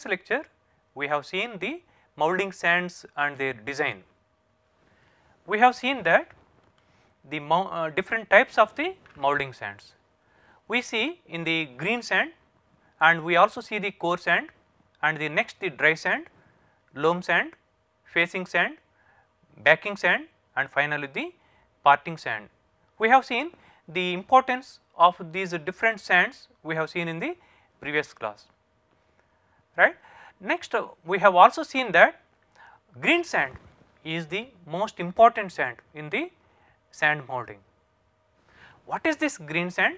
previous lecture we have seen the moulding sands and their design. We have seen that the uh, different types of the moulding sands. We see in the green sand and we also see the coarse sand and the next the dry sand, loam sand, facing sand, backing sand and finally the parting sand. We have seen the importance of these different sands we have seen in the previous class right. Next uh, we have also seen that green sand is the most important sand in the sand molding. What is this green sand?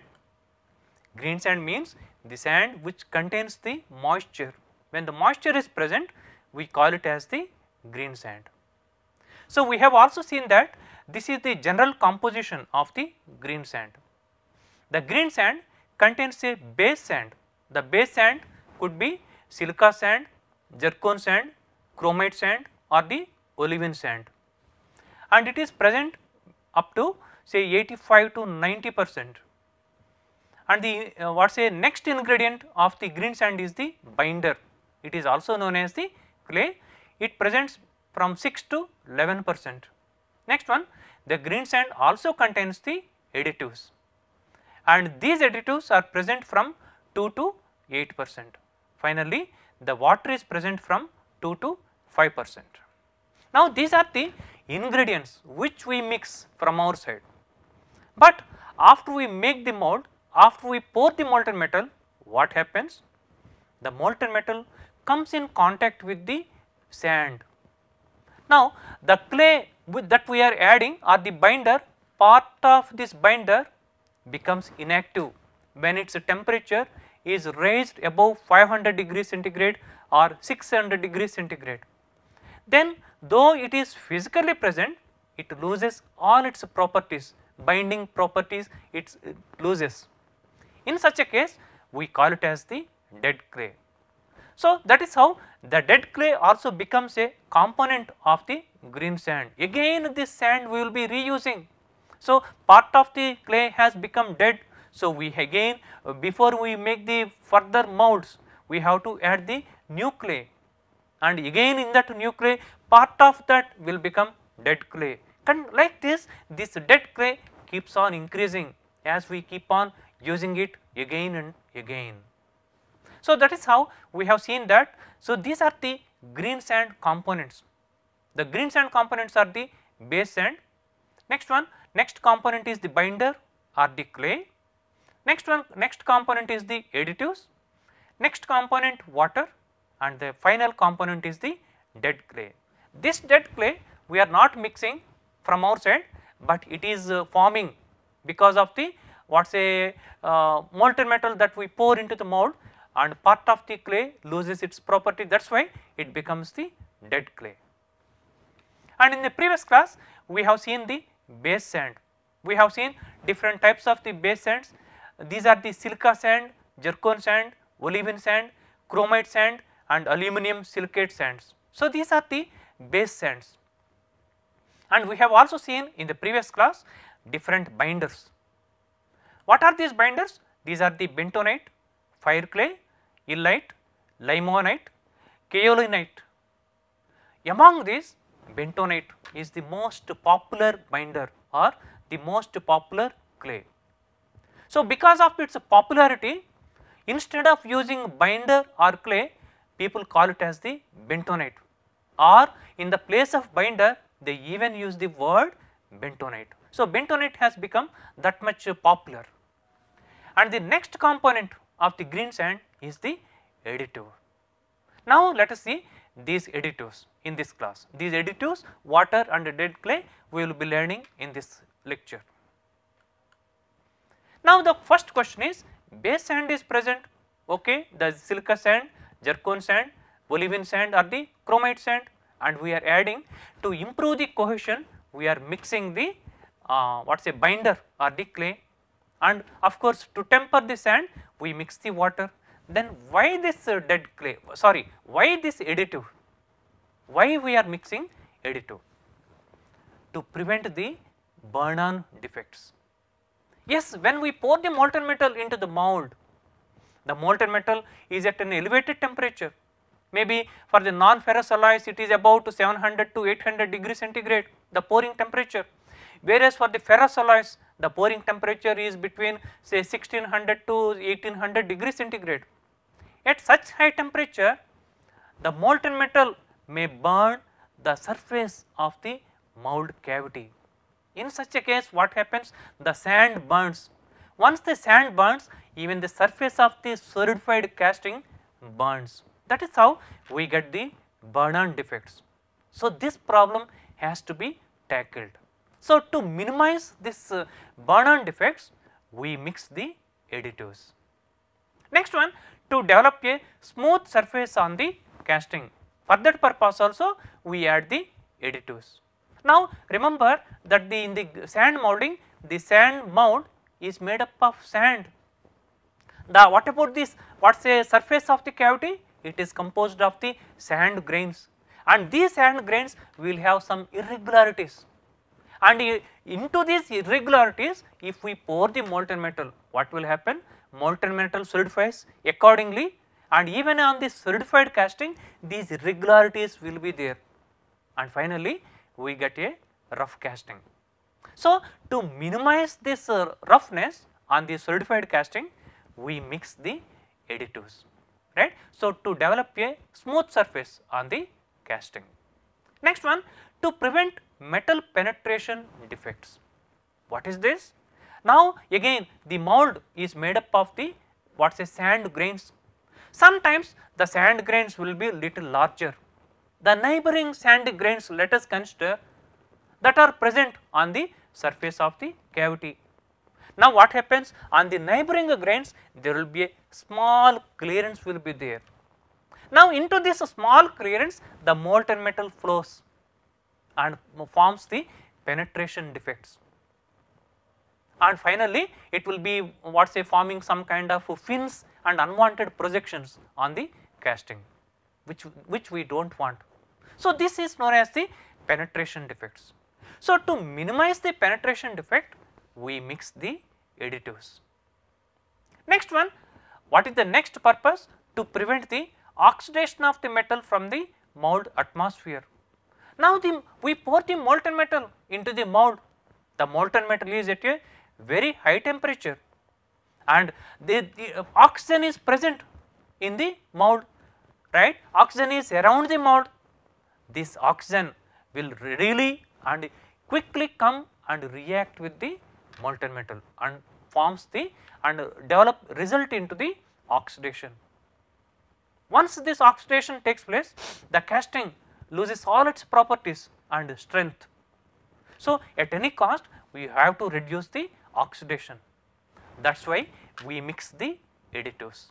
Green sand means the sand which contains the moisture. When the moisture is present, we call it as the green sand. So, we have also seen that this is the general composition of the green sand. The green sand contains a base sand. The base sand could be silica sand, zircon sand, chromite sand or the olivine sand and it is present up to say 85 to 90 percent and the uh, what say next ingredient of the green sand is the binder it is also known as the clay it presents from 6 to 11 percent. Next one the green sand also contains the additives and these additives are present from 2 to 8 percent. Finally, the water is present from 2 to 5 percent. Now, these are the ingredients which we mix from our side. But after we make the mold, after we pour the molten metal, what happens? The molten metal comes in contact with the sand. Now, the clay that we are adding or the binder, part of this binder becomes inactive when its temperature is raised above 500 degree centigrade or 600 degree centigrade, then though it is physically present, it loses all its properties, binding properties it loses. In such a case, we call it as the dead clay. So, that is how the dead clay also becomes a component of the green sand. Again this sand we will be reusing. So, part of the clay has become dead so, we again uh, before we make the further molds we have to add the nucleus, and again in that nucleus, part of that will become dead clay. And like this, this dead clay keeps on increasing as we keep on using it again and again. So, that is how we have seen that. So, these are the green sand components. The green sand components are the base sand. Next one, next component is the binder or the clay. Next one, next component is the additives, next component water and the final component is the dead clay. This dead clay we are not mixing from our sand, but it is uh, forming because of the what is a uh, molten metal that we pour into the mold and part of the clay loses its property that is why it becomes the dead clay. And in the previous class we have seen the base sand, we have seen different types of the base sands these are the silica sand, zircon sand, olivine sand, chromite sand and aluminum silicate sands. So, these are the base sands and we have also seen in the previous class different binders. What are these binders? These are the bentonite, fire clay, illite, limonite, kaolinite. Among these bentonite is the most popular binder or the most popular clay. So, because of its popularity instead of using binder or clay people call it as the bentonite or in the place of binder they even use the word bentonite. So, bentonite has become that much popular and the next component of the green sand is the additive. Now, let us see these additives in this class. These additives water and dead clay we will be learning in this lecture. Now, the first question is base sand is present, okay, the silica sand, zircon sand, Bolivian sand or the chromite sand and we are adding to improve the cohesion we are mixing the uh, what is a binder or the clay and of course to temper the sand we mix the water then why this uh, dead clay sorry why this additive why we are mixing additive to prevent the burn on defects Yes, when we pour the molten metal into the mold, the molten metal is at an elevated temperature. Maybe for the non-ferrous alloys it is about 700 to 800 degree centigrade, the pouring temperature. Whereas for the ferrous alloys, the pouring temperature is between say 1600 to 1800 degree centigrade. At such high temperature, the molten metal may burn the surface of the mold cavity. In such a case what happens? The sand burns. Once the sand burns even the surface of the solidified casting burns. That is how we get the burnout defects. So, this problem has to be tackled. So, to minimize this uh, defects we mix the additives. Next one to develop a smooth surface on the casting. For that purpose also we add the additives. Now remember that the in the sand molding the sand mound is made up of sand. The what about this what is a surface of the cavity? It is composed of the sand grains and these sand grains will have some irregularities and into these irregularities if we pour the molten metal what will happen? Molten metal solidifies accordingly and even on the solidified casting these irregularities will be there and finally we get a rough casting. So, to minimize this uh, roughness on the solidified casting, we mix the additives, right. So, to develop a smooth surface on the casting. Next one, to prevent metal penetration defects. What is this? Now, again the mold is made up of the what is a sand grains. Sometimes the sand grains will be little larger the neighboring sand grains let us consider that are present on the surface of the cavity. Now what happens on the neighboring grains there will be a small clearance will be there. Now into this small clearance the molten metal flows and forms the penetration defects. And finally it will be what say forming some kind of fins and unwanted projections on the casting which, which we do not want. So, this is known as the penetration defects. So, to minimize the penetration defect, we mix the additives. Next one, what is the next purpose? To prevent the oxidation of the metal from the mold atmosphere. Now, the, we pour the molten metal into the mold. The molten metal is at a very high temperature and the, the uh, oxygen is present in the mold, right. Oxygen is around the mold this oxygen will really and quickly come and react with the molten metal and forms the and develop result into the oxidation. Once this oxidation takes place, the casting loses all its properties and strength. So, at any cost we have to reduce the oxidation that is why we mix the additives.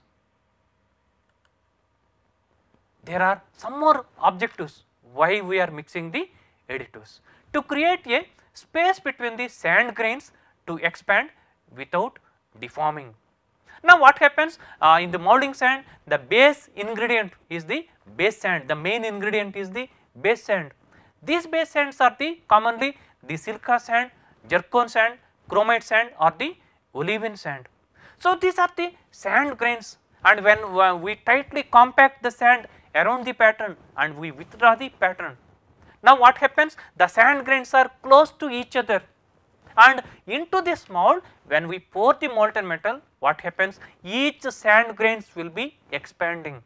There are some more objectives why we are mixing the additives to create a space between the sand grains to expand without deforming. Now what happens uh, in the molding sand the base ingredient is the base sand the main ingredient is the base sand. These base sands are the commonly the silica sand, zircon sand, chromite sand or the olivine sand. So these are the sand grains and when uh, we tightly compact the sand around the pattern and we withdraw the pattern. Now what happens? The sand grains are close to each other and into this mold when we pour the molten metal what happens? Each sand grains will be expanding.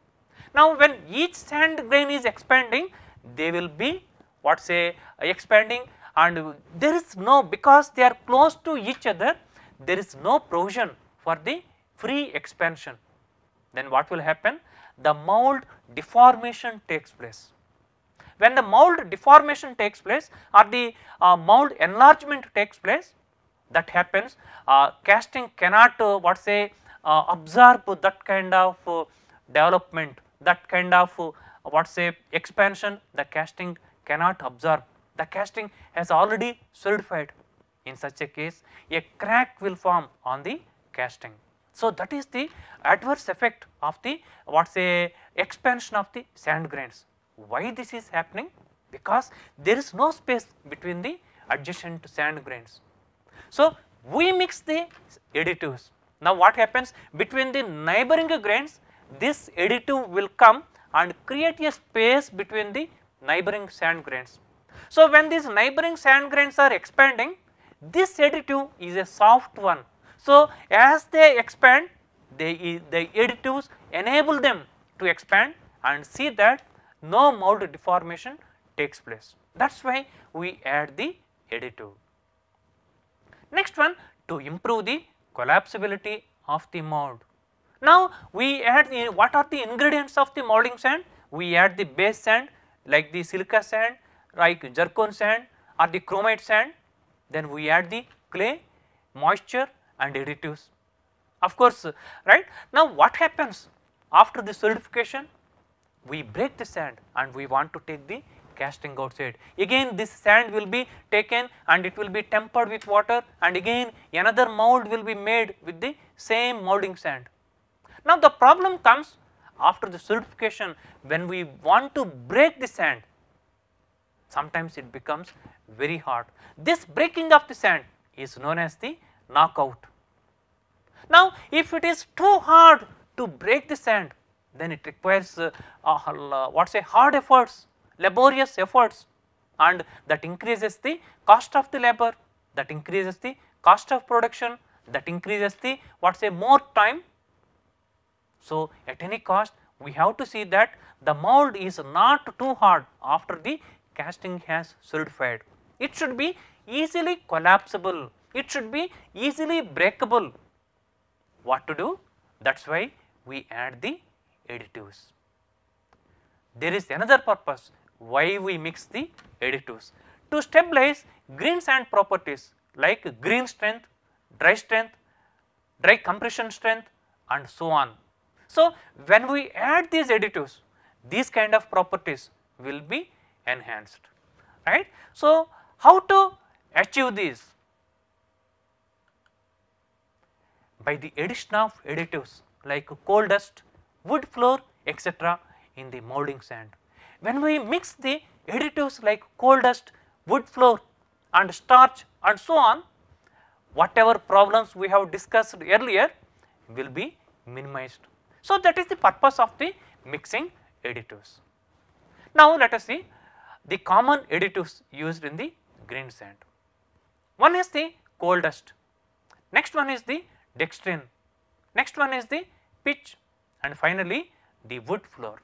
Now when each sand grain is expanding they will be what say expanding and there is no because they are close to each other there is no provision for the free expansion. Then what will happen? the mould deformation takes place. When the mould deformation takes place or the uh, mould enlargement takes place that happens uh, casting cannot uh, what say uh, absorb that kind of uh, development that kind of uh, what say expansion the casting cannot absorb the casting has already solidified in such a case a crack will form on the casting. So, that is the adverse effect of the what say expansion of the sand grains. Why this is happening? Because there is no space between the adjacent sand grains. So, we mix the additives. Now, what happens between the neighboring grains this additive will come and create a space between the neighboring sand grains. So, when these neighboring sand grains are expanding this additive is a soft one so, as they expand they, the additives enable them to expand and see that no mold deformation takes place. That is why we add the additive. Next one to improve the collapsibility of the mold. Now, we add the, what are the ingredients of the molding sand? We add the base sand like the silica sand, like zircon sand or the chromite sand, then we add the clay, moisture and additives. Of course, right. Now, what happens after the solidification? We break the sand and we want to take the casting outside. Again this sand will be taken and it will be tempered with water and again another mold will be made with the same molding sand. Now the problem comes after the solidification when we want to break the sand sometimes it becomes very hard. This breaking of the sand is known as the knockout. Now, if it is too hard to break the sand, then it requires uh, uh, what say hard efforts, laborious efforts and that increases the cost of the labor, that increases the cost of production, that increases the what say more time. So, at any cost we have to see that the mold is not too hard after the casting has solidified. It should be easily collapsible it should be easily breakable. What to do? That is why we add the additives. There is another purpose why we mix the additives to stabilize green sand properties like green strength, dry strength, dry compression strength and so on. So, when we add these additives, these kind of properties will be enhanced, right. So, how to achieve these? by the addition of additives like coal dust, wood floor etc. in the molding sand. When we mix the additives like coal dust, wood floor and starch and so on, whatever problems we have discussed earlier will be minimized. So, that is the purpose of the mixing additives. Now, let us see the common additives used in the green sand. One is the coal dust, next one is the dextrin. Next one is the pitch and finally the wood floor.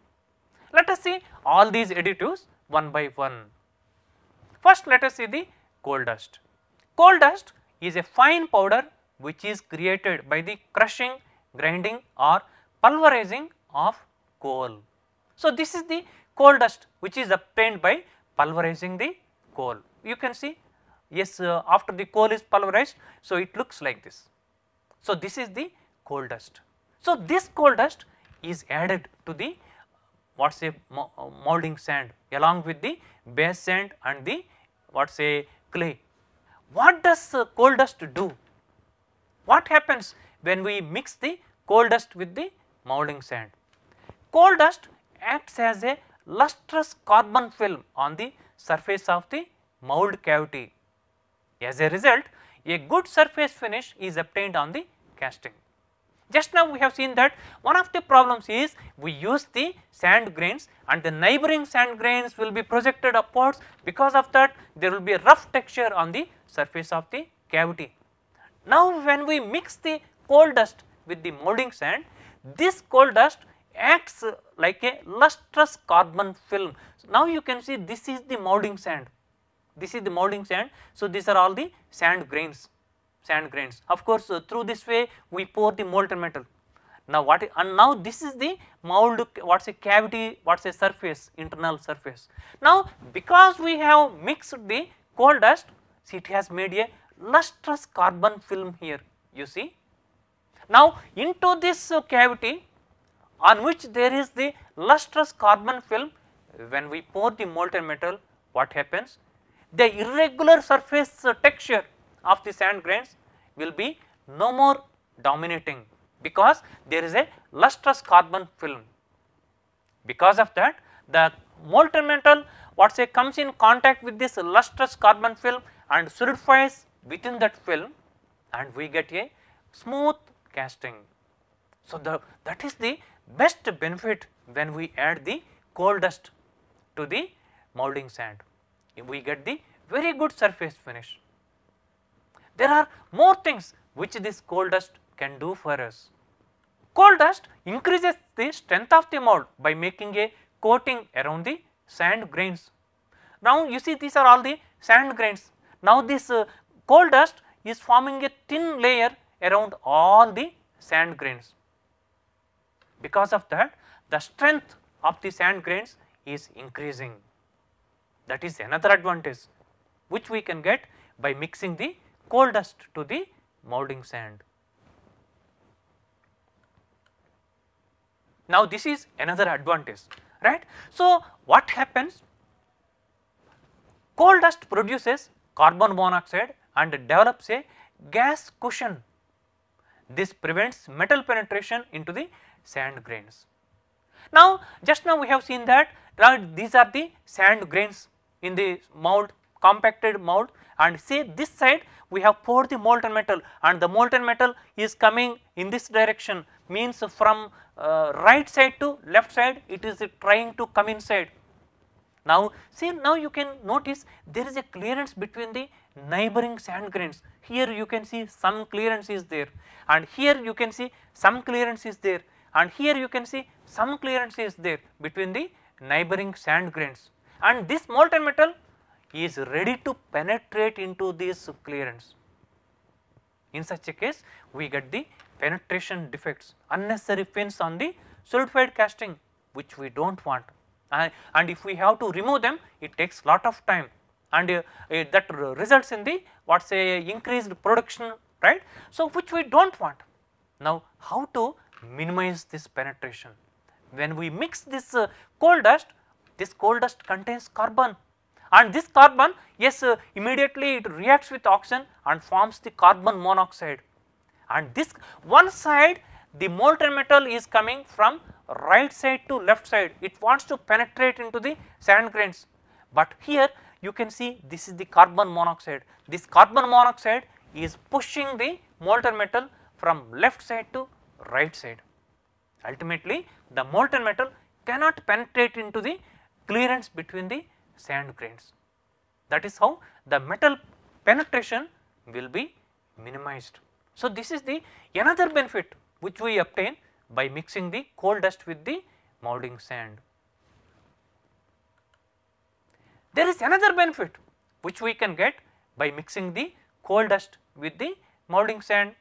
Let us see all these additives one by one. First let us see the coal dust. Coal dust is a fine powder which is created by the crushing, grinding or pulverizing of coal. So, this is the coal dust which is obtained by pulverizing the coal. You can see yes uh, after the coal is pulverized, so it looks like this. So, this is the coal dust. So, this coal dust is added to the what say uh, molding sand along with the base sand and the what say clay. What does uh, coal dust do? What happens when we mix the coal dust with the molding sand? Coal dust acts as a lustrous carbon film on the surface of the mold cavity. As a result, a good surface finish is obtained on the casting. Just now we have seen that one of the problems is we use the sand grains and the neighboring sand grains will be projected upwards because of that there will be a rough texture on the surface of the cavity. Now when we mix the coal dust with the moulding sand this coal dust acts like a lustrous carbon film. So, now you can see this is the moulding sand this is the molding sand. So, these are all the sand grains, sand grains. Of course, uh, through this way we pour the molten metal. Now, what and now this is the mold what is a cavity what is a surface internal surface. Now, because we have mixed the coal dust see it has made a lustrous carbon film here you see. Now, into this uh, cavity on which there is the lustrous carbon film when we pour the molten metal what happens the irregular surface texture of the sand grains will be no more dominating because there is a lustrous carbon film. Because of that the molten metal what say comes in contact with this lustrous carbon film and solidifies within that film and we get a smooth casting. So, the, that is the best benefit when we add the coal dust to the moulding sand we get the very good surface finish. There are more things which this coal dust can do for us. Coal dust increases the strength of the mold by making a coating around the sand grains. Now you see these are all the sand grains. Now this uh, coal dust is forming a thin layer around all the sand grains. Because of that the strength of the sand grains is increasing that is another advantage which we can get by mixing the coal dust to the moulding sand. Now this is another advantage right. So what happens coal dust produces carbon monoxide and develops a gas cushion. This prevents metal penetration into the sand grains. Now just now we have seen that these are the sand grains in the mold compacted mold and see this side we have poured the molten metal and the molten metal is coming in this direction means from uh, right side to left side it is trying to come inside. Now see now you can notice there is a clearance between the neighboring sand grains here you can see some clearance is there and here you can see some clearance is there and here you can see some clearance is there between the neighboring sand grains and this molten metal is ready to penetrate into this clearance. In such a case, we get the penetration defects, unnecessary pins on the solidified casting which we do not want and if we have to remove them, it takes lot of time and uh, uh, that results in the what say increased production right. So, which we do not want. Now, how to minimize this penetration? When we mix this uh, coal dust, this coal dust contains carbon and this carbon yes uh, immediately it reacts with oxygen and forms the carbon monoxide and this one side the molten metal is coming from right side to left side it wants to penetrate into the sand grains but here you can see this is the carbon monoxide this carbon monoxide is pushing the molten metal from left side to right side ultimately the molten metal cannot penetrate into the clearance between the sand grains. That is how the metal penetration will be minimized. So, this is the another benefit which we obtain by mixing the coal dust with the moulding sand. There is another benefit which we can get by mixing the coal dust with the moulding sand.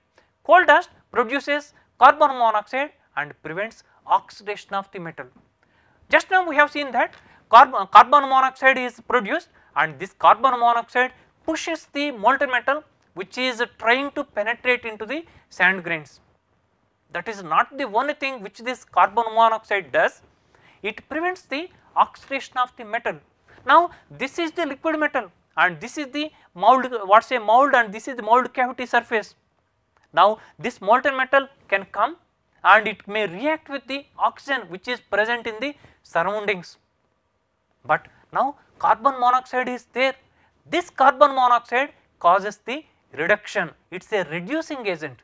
Coal dust produces carbon monoxide and prevents oxidation of the metal. Just now we have seen that carbon, carbon monoxide is produced and this carbon monoxide pushes the molten metal which is trying to penetrate into the sand grains. That is not the only thing which this carbon monoxide does, it prevents the oxidation of the metal. Now, this is the liquid metal and this is the mold what is a mold and this is the mold cavity surface. Now, this molten metal can come and it may react with the oxygen which is present in the surroundings but now carbon monoxide is there, this carbon monoxide causes the reduction, it is a reducing agent,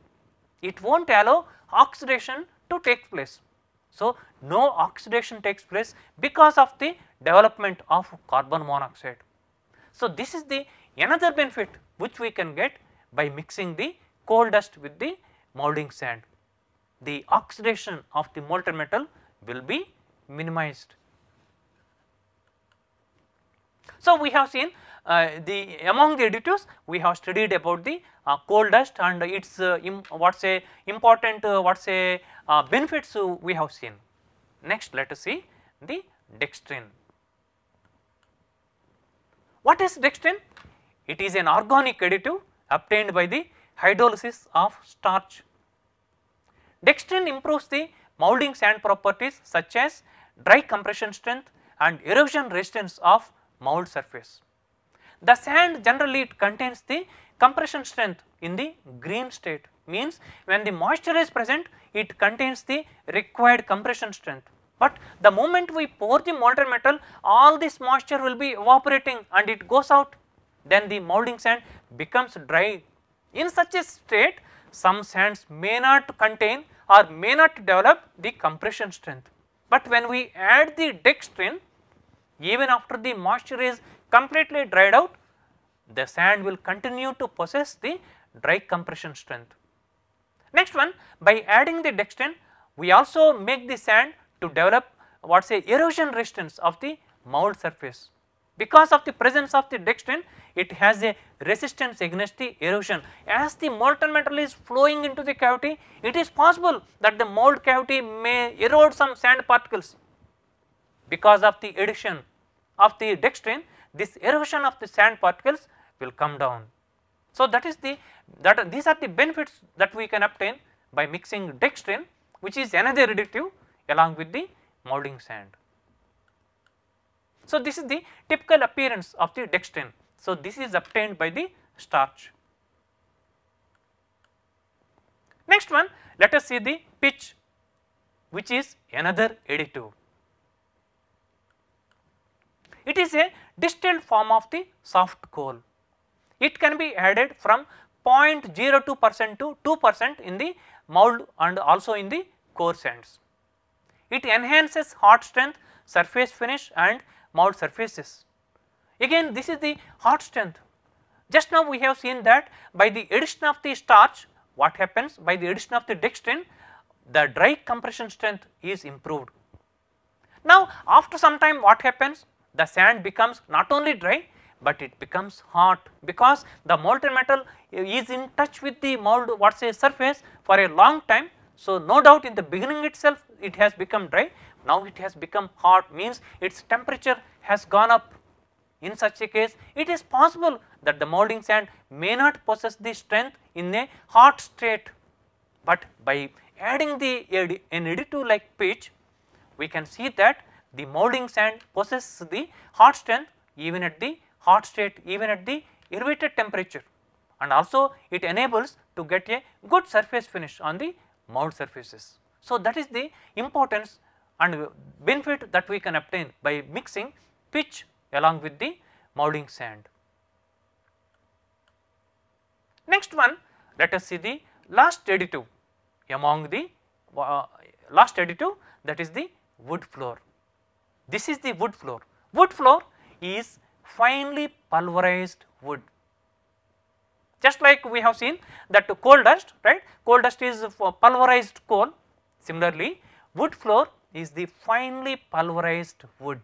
it will not allow oxidation to take place. So, no oxidation takes place because of the development of carbon monoxide. So, this is the another benefit which we can get by mixing the coal dust with the moulding sand. The oxidation of the molten metal will be minimized so, we have seen uh, the among the additives we have studied about the uh, coal dust and its uh, what say important uh, what say uh, benefits we have seen. Next let us see the dextrin. What is dextrin? It is an organic additive obtained by the hydrolysis of starch. Dextrin improves the molding sand properties such as dry compression strength and erosion resistance of mould surface. The sand generally it contains the compression strength in the green state means when the moisture is present it contains the required compression strength. But the moment we pour the molten metal all this moisture will be evaporating and it goes out then the moulding sand becomes dry. In such a state some sands may not contain or may not develop the compression strength. But when we add the dextrin even after the moisture is completely dried out, the sand will continue to possess the dry compression strength. Next one, by adding the dextrin, we also make the sand to develop what say erosion resistance of the mould surface. Because of the presence of the dextrin, it has a resistance against the erosion. As the molten metal is flowing into the cavity, it is possible that the mould cavity may erode some sand particles because of the addition of the dextrin this erosion of the sand particles will come down. So, that is the that these are the benefits that we can obtain by mixing dextrin which is another additive along with the molding sand. So, this is the typical appearance of the dextrin. So, this is obtained by the starch. Next one let us see the pitch which is another additive. It is a distilled form of the soft coal. It can be added from 0.02 percent to 2 percent in the mould and also in the core sands. It enhances hot strength, surface finish and mould surfaces. Again this is the hot strength. Just now we have seen that by the addition of the starch what happens by the addition of the dextrin the dry compression strength is improved. Now after some time what happens the sand becomes not only dry but it becomes hot because the molten metal is in touch with the mold what say surface for a long time. So, no doubt in the beginning itself it has become dry now it has become hot means its temperature has gone up. In such a case it is possible that the molding sand may not possess the strength in a hot state, but by adding the an additive like pitch we can see that the moulding sand possesses the hot strength even at the hot state even at the elevated temperature and also it enables to get a good surface finish on the mould surfaces. So, that is the importance and benefit that we can obtain by mixing pitch along with the moulding sand. Next one let us see the last additive among the uh, last additive that is the wood floor. This is the wood floor. Wood floor is finely pulverized wood. Just like we have seen that coal dust, right? Coal dust is pulverized coal. Similarly, wood floor is the finely pulverized wood,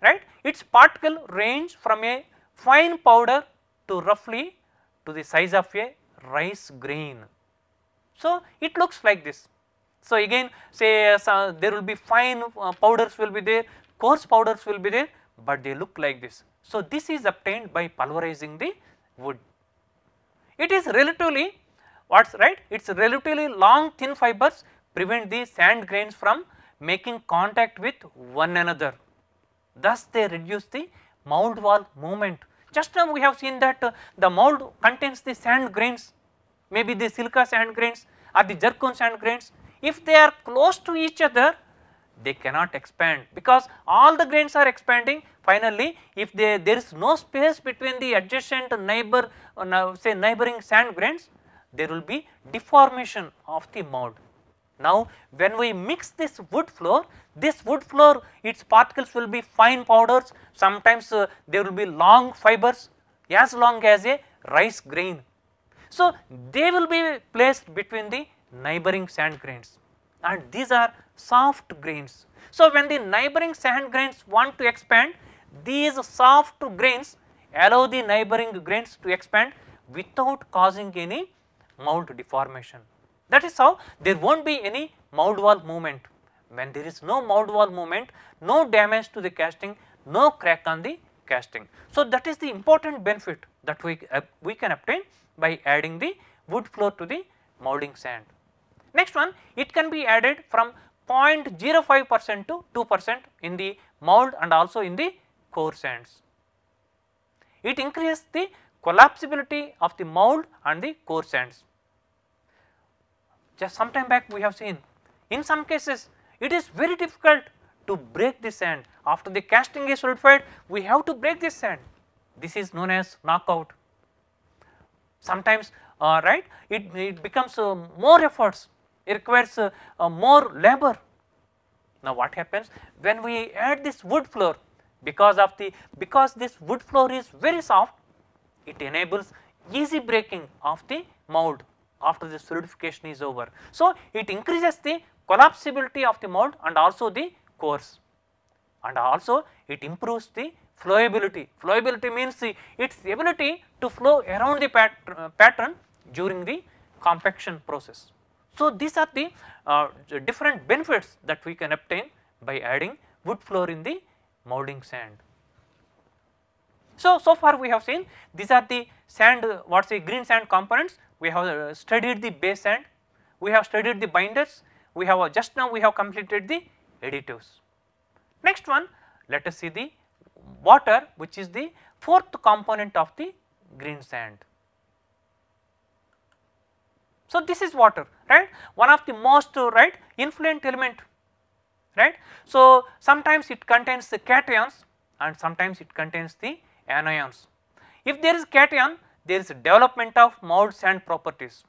right? Its particle range from a fine powder to roughly to the size of a rice grain. So, it looks like this so, again say uh, there will be fine uh, powders will be there, coarse powders will be there, but they look like this. So, this is obtained by pulverizing the wood. It is relatively what is right, it is relatively long thin fibers prevent the sand grains from making contact with one another. Thus, they reduce the mould wall movement. Just now we have seen that uh, the mould contains the sand grains, maybe the silica sand grains or the zircon sand grains if they are close to each other, they cannot expand because all the grains are expanding. Finally, if they, there is no space between the adjacent neighbor, uh, say neighboring sand grains, there will be deformation of the mold. Now, when we mix this wood floor, this wood floor its particles will be fine powders, sometimes uh, there will be long fibers as long as a rice grain. So, they will be placed between the neighboring sand grains and these are soft grains. So, when the neighboring sand grains want to expand these soft grains allow the neighboring grains to expand without causing any mould deformation. That is how there will not be any mould wall movement. When there is no mould wall movement, no damage to the casting, no crack on the casting. So, that is the important benefit that we, uh, we can obtain by adding the wood floor to the moulding sand. Next one, it can be added from 0.05 percent to 2 percent in the mold and also in the core sands. It increases the collapsibility of the mold and the core sands. Just some time back we have seen in some cases it is very difficult to break the sand after the casting is solidified we have to break this sand this is known as knockout. Sometimes uh, right it, it becomes uh, more efforts it requires uh, uh, more labor. Now what happens when we add this wood floor because of the because this wood floor is very soft it enables easy breaking of the mold after the solidification is over. So, it increases the collapsibility of the mold and also the cores and also it improves the flowability. Flowability means the, its ability to flow around the pat, uh, pattern during the compaction process. So, these are the uh, different benefits that we can obtain by adding wood floor in the moulding sand. So, so far we have seen these are the sand what is what say green sand components, we have uh, studied the base sand, we have studied the binders, we have uh, just now we have completed the additives. Next one let us see the water which is the fourth component of the green sand. So, this is water right one of the most uh, right influent element right. So, sometimes it contains the cations and sometimes it contains the anions. If there is cation there is development of mould and properties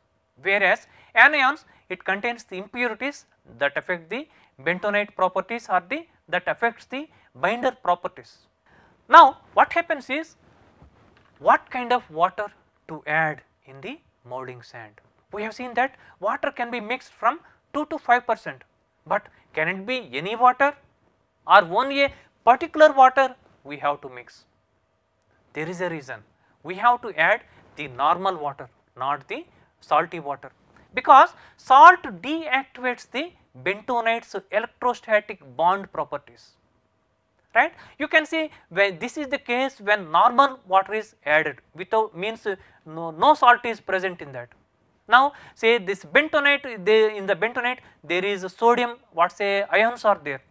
whereas anions it contains the impurities that affect the bentonite properties or the that affects the binder properties. Now, what happens is what kind of water to add in the molding sand. We have seen that water can be mixed from 2 to 5 percent, but can it be any water or only a particular water we have to mix. There is a reason we have to add the normal water not the salty water because salt deactivates the bentonites electrostatic bond properties right. You can see when this is the case when normal water is added without means no, no salt is present in that now say this bentonite they, in the bentonite there is sodium what say ions are there.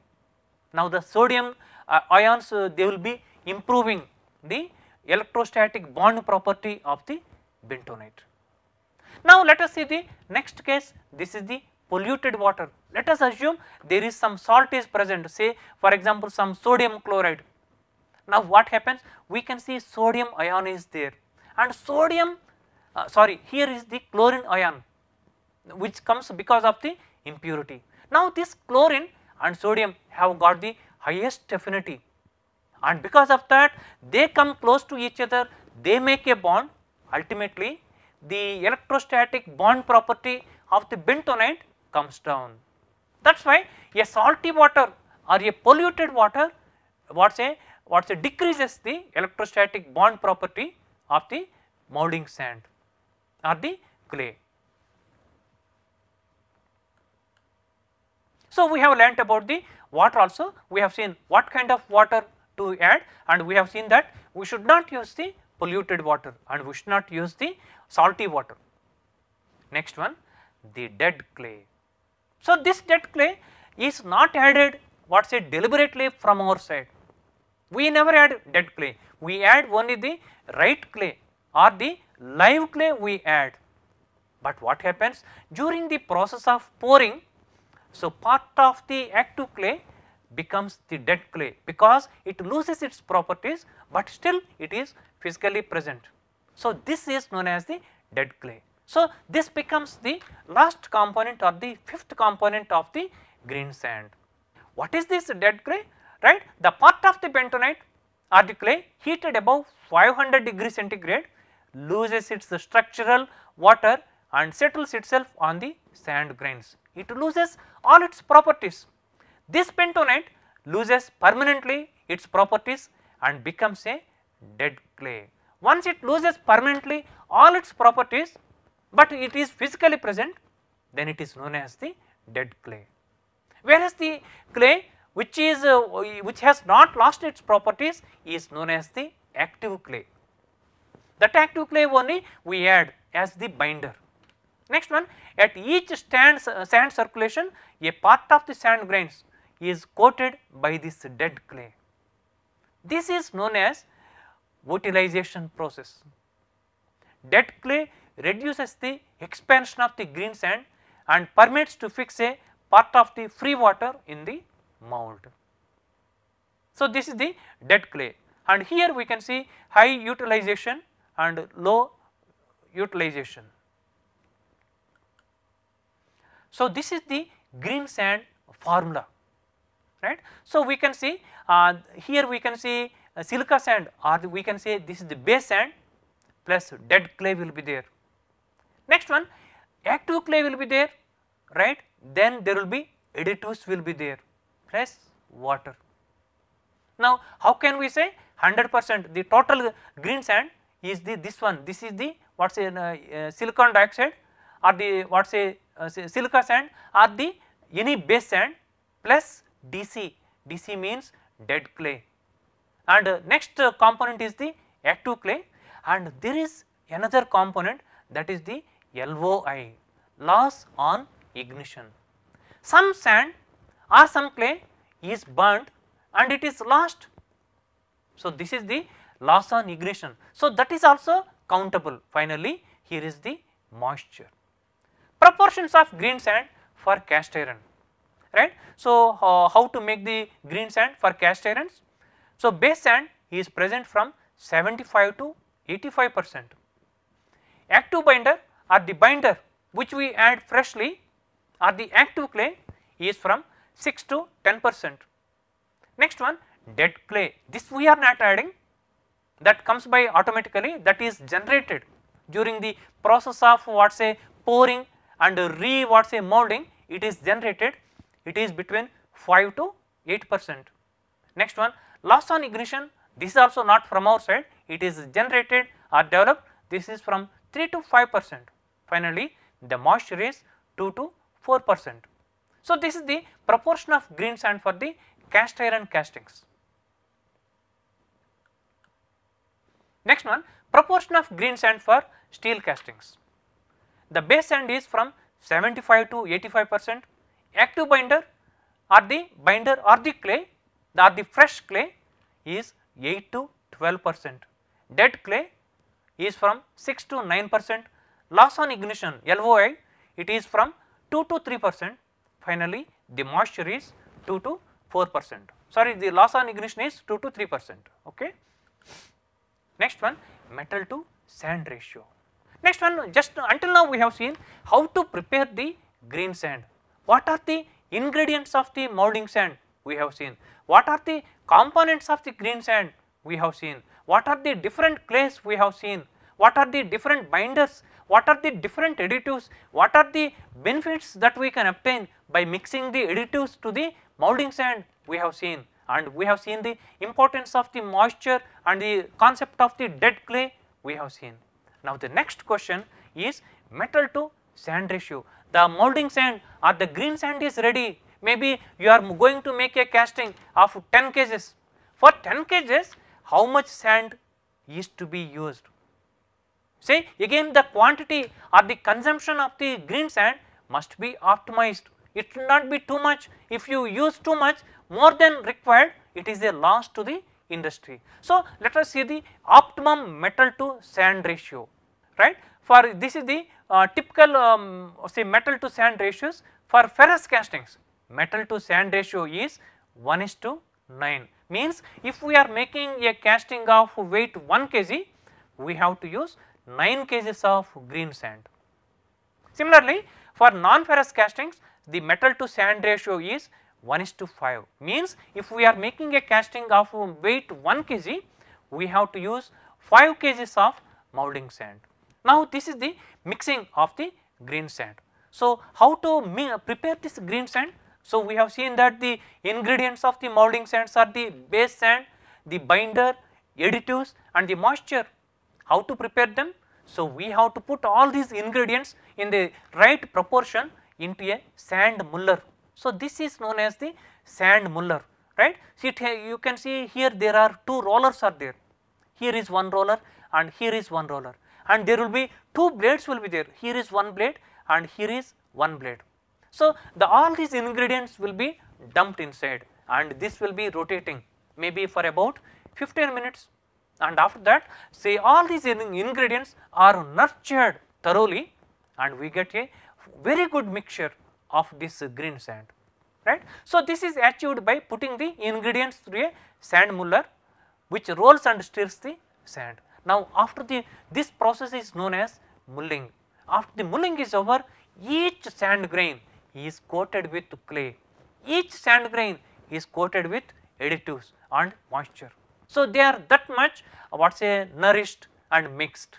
Now the sodium uh, ions uh, they will be improving the electrostatic bond property of the bentonite. Now let us see the next case this is the polluted water. Let us assume there is some salt is present say for example some sodium chloride. Now what happens we can see sodium ion is there and sodium uh, sorry here is the chlorine ion which comes because of the impurity. Now this chlorine and sodium have got the highest affinity and because of that they come close to each other they make a bond ultimately the electrostatic bond property of the bentonite comes down. That is why a salty water or a polluted water what say what say decreases the electrostatic bond property of the molding sand or the clay. So, we have learnt about the water also, we have seen what kind of water to add and we have seen that we should not use the polluted water and we should not use the salty water. Next one the dead clay. So, this dead clay is not added what say deliberately from our side. We never add dead clay, we add only the right clay or the live clay we add. But what happens during the process of pouring, so part of the active clay becomes the dead clay because it loses its properties, but still it is physically present. So, this is known as the dead clay. So, this becomes the last component or the fifth component of the green sand. What is this dead clay? Right, the part of the bentonite or the clay heated above 500 degree centigrade loses its structural water and settles itself on the sand grains. It loses all its properties. This bentonite loses permanently its properties and becomes a dead clay. Once it loses permanently all its properties, but it is physically present, then it is known as the dead clay. Whereas the clay which is uh, which has not lost its properties is known as the active clay that active only we add as the binder. Next one at each stand, uh, sand circulation a part of the sand grains is coated by this dead clay. This is known as utilization process. Dead clay reduces the expansion of the green sand and permits to fix a part of the free water in the mould. So, this is the dead clay and here we can see high utilization and low utilization. So, this is the green sand formula right. So, we can see uh, here we can see uh, silica sand or we can say this is the base sand plus dead clay will be there. Next one active clay will be there right then there will be additives will be there plus water. Now, how can we say 100 percent the total green sand is the this one this is the what is a uh, uh, silicon dioxide or the what is a uh, silica sand or the any base sand plus DC, DC means dead clay and uh, next uh, component is the active clay and there is another component that is the LOI loss on ignition. Some sand or some clay is burnt and it is lost. So, this is the loss on egression. So, that is also countable finally here is the moisture. Proportions of green sand for cast iron right. So, uh, how to make the green sand for cast irons? So, base sand is present from 75 to 85 percent. Active binder or the binder which we add freshly or the active clay is from 6 to 10 percent. Next one dead clay this we are not adding that comes by automatically that is generated during the process of what say pouring and re what say molding it is generated it is between 5 to 8 percent. Next one loss on ignition this is also not from our side it is generated or developed this is from 3 to 5 percent. Finally, the moisture is 2 to 4 percent. So, this is the proportion of green sand for the cast iron castings. Next one proportion of green sand for steel castings. The base sand is from 75 to 85 percent, active binder or the binder or the clay or the fresh clay is 8 to 12 percent, dead clay is from 6 to 9 percent, loss on ignition LOI it is from 2 to 3 percent, finally the moisture is 2 to 4 percent, sorry the loss on ignition is 2 to 3 percent. Okay. Next one metal to sand ratio. Next one just until now we have seen how to prepare the green sand. What are the ingredients of the molding sand we have seen. What are the components of the green sand we have seen. What are the different clays we have seen. What are the different binders. What are the different additives. What are the benefits that we can obtain by mixing the additives to the molding sand we have seen and we have seen the importance of the moisture and the concept of the dead clay we have seen. Now, the next question is metal to sand ratio. The molding sand or the green sand is ready, maybe you are going to make a casting of 10 cases. For 10 cases, how much sand is to be used? Say again the quantity or the consumption of the green sand must be optimized. It should not be too much. If you use too much, more than required it is a loss to the industry. So, let us see the optimum metal to sand ratio right for this is the uh, typical um, say metal to sand ratios for ferrous castings metal to sand ratio is 1 is to 9 means if we are making a casting of weight 1 kg we have to use 9 kg of green sand. Similarly, for non ferrous castings the metal to sand ratio is 1 is to 5 means if we are making a casting of weight 1 kg, we have to use 5 kgs of moulding sand. Now, this is the mixing of the green sand. So, how to prepare this green sand? So, we have seen that the ingredients of the moulding sands are the base sand, the binder, additives and the moisture. How to prepare them? So, we have to put all these ingredients in the right proportion into a sand muller. So, this is known as the sand muller right. See you can see here there are two rollers are there, here is one roller and here is one roller and there will be two blades will be there, here is one blade and here is one blade. So, the all these ingredients will be dumped inside and this will be rotating maybe for about 15 minutes and after that say all these ingredients are nurtured thoroughly and we get a very good mixture of this green sand right. So, this is achieved by putting the ingredients through a sand muller which rolls and stirs the sand. Now, after the this process is known as mulling. After the mulling is over each sand grain is coated with clay, each sand grain is coated with additives and moisture. So, they are that much what say nourished and mixed.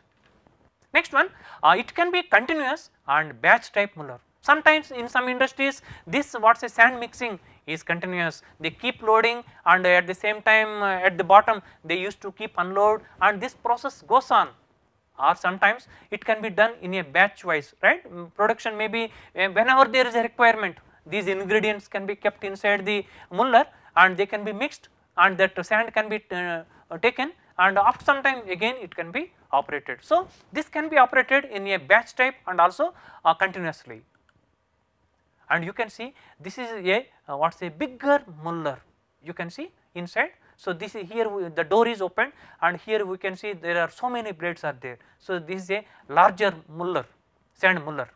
Next one, uh, it can be continuous and batch type muller. Sometimes in some industries this what is sand mixing is continuous they keep loading and at the same time uh, at the bottom they used to keep unload and this process goes on or sometimes it can be done in a batch wise right mm, production may be uh, whenever there is a requirement these ingredients can be kept inside the muller and they can be mixed and that sand can be uh, uh taken and after some time again it can be operated. So, this can be operated in a batch type and also uh, continuously and you can see this is a uh, a bigger muller. you can see inside. So, this is here we, the door is open, and here we can see there are so many blades are there. So, this is a larger muller, sand muller.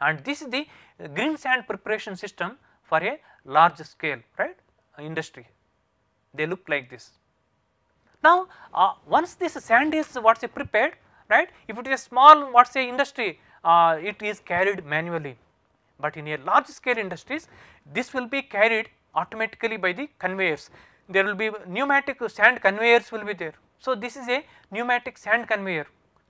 and this is the green sand preparation system for a large scale right uh, industry they look like this. Now, uh, once this sand is what is prepared right if it is a small what's a industry uh, it is carried manually, but in a large scale industries this will be carried automatically by the conveyors. There will be pneumatic sand conveyors will be there. So, this is a pneumatic sand conveyor.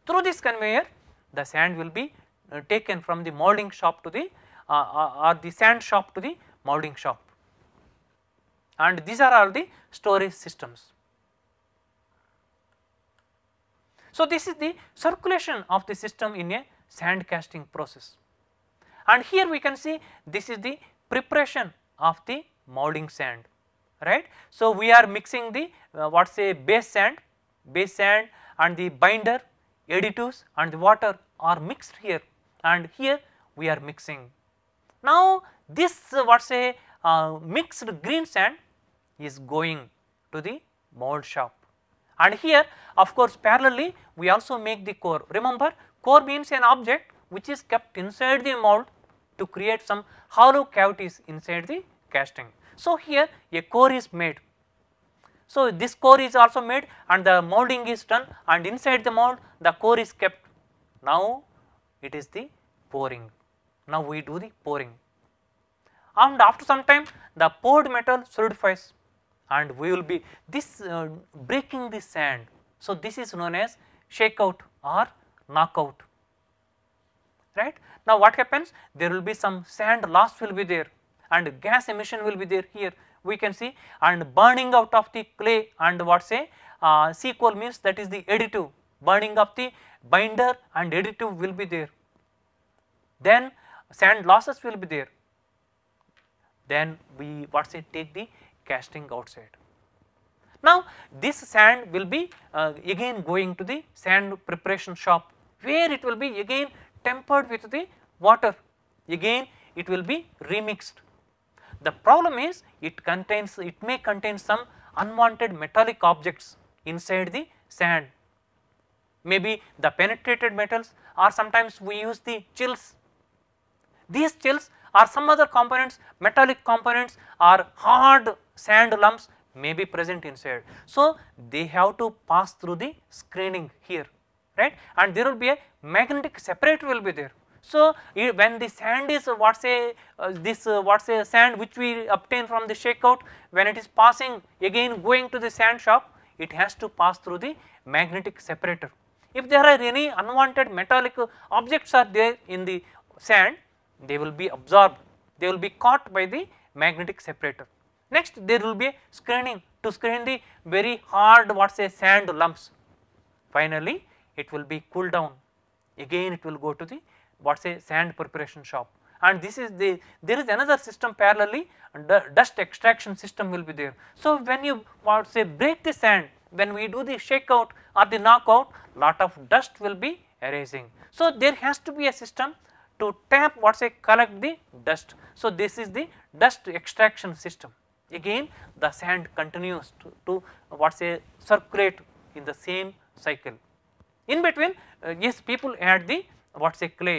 Through this conveyor the sand will be uh, taken from the molding shop to the uh, uh or the sand shop to the molding shop and these are all the storage systems. So, this is the circulation of the system in a sand casting process. And here we can see this is the preparation of the molding sand, right. So, we are mixing the uh, what say base sand, base sand and the binder, additives and the water are mixed here and here we are mixing. Now, this uh, what say uh, mixed green sand is going to the mold shop and here of course parallelly we also make the core. Remember Core means an object which is kept inside the mold to create some hollow cavities inside the casting. So, here a core is made. So, this core is also made and the molding is done and inside the mold the core is kept. Now, it is the pouring. Now, we do the pouring and after some time the poured metal solidifies and we will be this uh, breaking the sand. So, this is known as shakeout or knockout right. Now what happens there will be some sand loss will be there and gas emission will be there here we can see and burning out of the clay and what say uh, C coal means that is the additive burning of the binder and additive will be there. Then sand losses will be there then we what say take the casting outside. Now this sand will be uh, again going to the sand preparation shop where it will be again tempered with the water again it will be remixed. The problem is it contains it may contain some unwanted metallic objects inside the sand maybe the penetrated metals or sometimes we use the chills. These chills or some other components metallic components or hard sand lumps may be present inside. So, they have to pass through the screening here right and there will be a magnetic separator will be there. So, when the sand is uh, what say uh, this uh, what say sand which we obtain from the shakeout when it is passing again going to the sand shop it has to pass through the magnetic separator. If there are any unwanted metallic objects are there in the sand they will be absorbed they will be caught by the magnetic separator. Next there will be screening to screen the very hard what say sand lumps. Finally, it will be cooled down again it will go to the what say sand preparation shop and this is the there is another system parallelly dust extraction system will be there. So, when you what say break the sand when we do the shakeout or the knockout lot of dust will be arising. So, there has to be a system to tap what say collect the dust. So, this is the dust extraction system again the sand continues to, to what say circulate in the same cycle. In between uh, yes people add the what say clay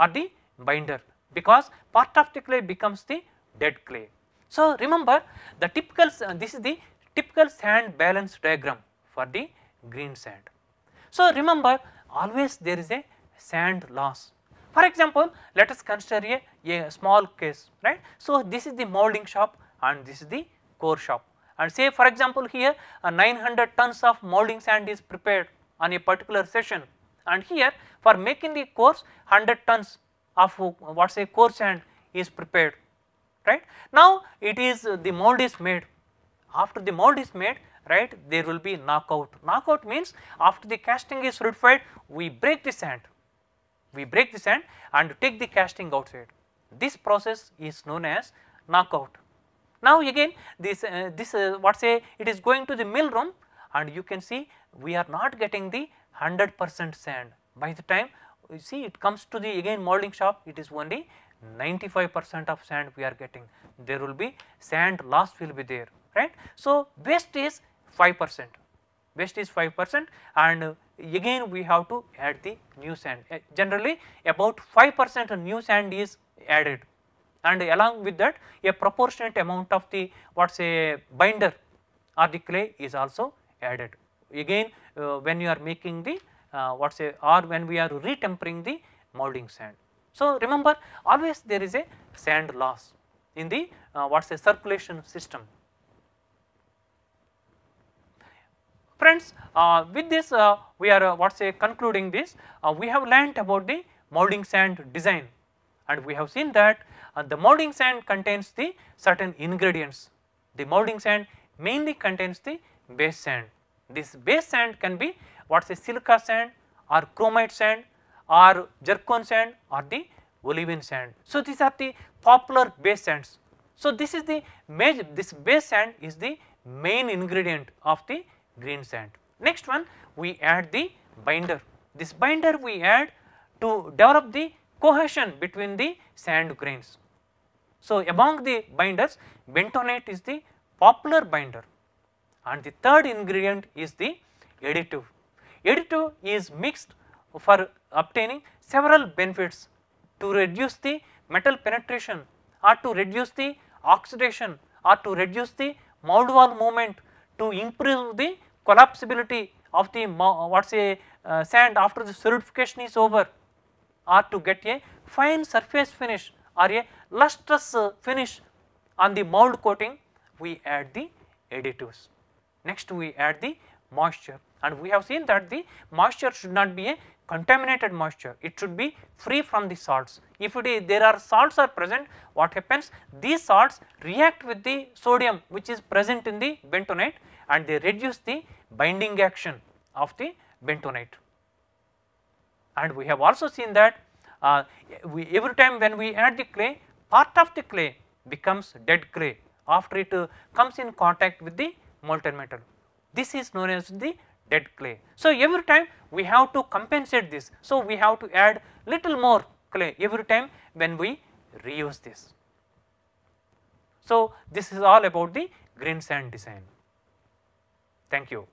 or the binder because part of the clay becomes the dead clay. So, remember the typical uh, this is the typical sand balance diagram for the green sand. So, remember always there is a sand loss. For example, let us consider a, a small case right. So, this is the molding shop and this is the core shop and say for example, here uh, 900 tons of molding sand is prepared on a particular session and here for making the course 100 tons of what say course sand is prepared right. Now it is uh, the mold is made after the mold is made right there will be knockout. Knockout means after the casting is solidified we break the sand, we break the sand and take the casting outside. This process is known as knockout. Now again this, uh, this uh, what say it is going to the mill room and you can see we are not getting the 100 percent sand. By the time you see it comes to the again molding shop, it is only 95 percent of sand we are getting. There will be sand loss will be there, right. So, best is 5 percent, best is 5 percent and uh, again we have to add the new sand. Uh, generally about 5 percent new sand is added and along with that a proportionate amount of the what say binder or the clay is also added again uh, when you are making the uh, what say or when we are retempering the molding sand. So, remember always there is a sand loss in the uh, what say circulation system Friends, uh, with this uh, we are uh, what say concluding this, we have learnt about the molding sand design and we have seen that the molding sand contains the certain ingredients. The molding sand mainly contains the base sand this base sand can be what is silica sand or chromite sand or zircon sand or the olivine sand. So, these are the popular base sands. So, this is the major this base sand is the main ingredient of the green sand. Next one we add the binder. This binder we add to develop the cohesion between the sand grains. So, among the binders bentonite is the popular binder and the third ingredient is the additive. Additive is mixed for obtaining several benefits to reduce the metal penetration or to reduce the oxidation or to reduce the mold wall movement to improve the collapsibility of the what say uh, sand after the solidification is over or to get a fine surface finish or a lustrous uh, finish on the mold coating we add the additives. Next we add the moisture and we have seen that the moisture should not be a contaminated moisture, it should be free from the salts. If it is there are salts are present, what happens? These salts react with the sodium which is present in the bentonite and they reduce the binding action of the bentonite. And we have also seen that uh, we every time when we add the clay, part of the clay becomes dead clay after it uh, comes in contact with the molten metal. This is known as the dead clay. So, every time we have to compensate this. So, we have to add little more clay every time when we reuse this. So, this is all about the green sand design. Thank you.